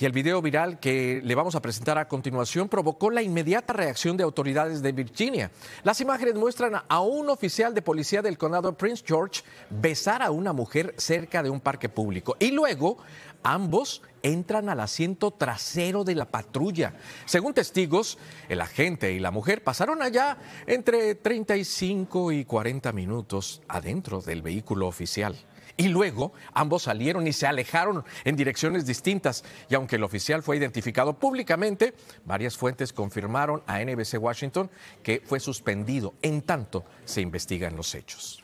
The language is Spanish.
Y el video viral que le vamos a presentar a continuación provocó la inmediata reacción de autoridades de Virginia. Las imágenes muestran a un oficial de policía del condado Prince George besar a una mujer cerca de un parque público y luego ambos entran al asiento trasero de la patrulla. Según testigos, el agente y la mujer pasaron allá entre 35 y 40 minutos adentro del vehículo oficial. Y luego ambos salieron y se alejaron en direcciones distintas. Y aunque el oficial fue identificado públicamente, varias fuentes confirmaron a NBC Washington que fue suspendido en tanto se investigan los hechos.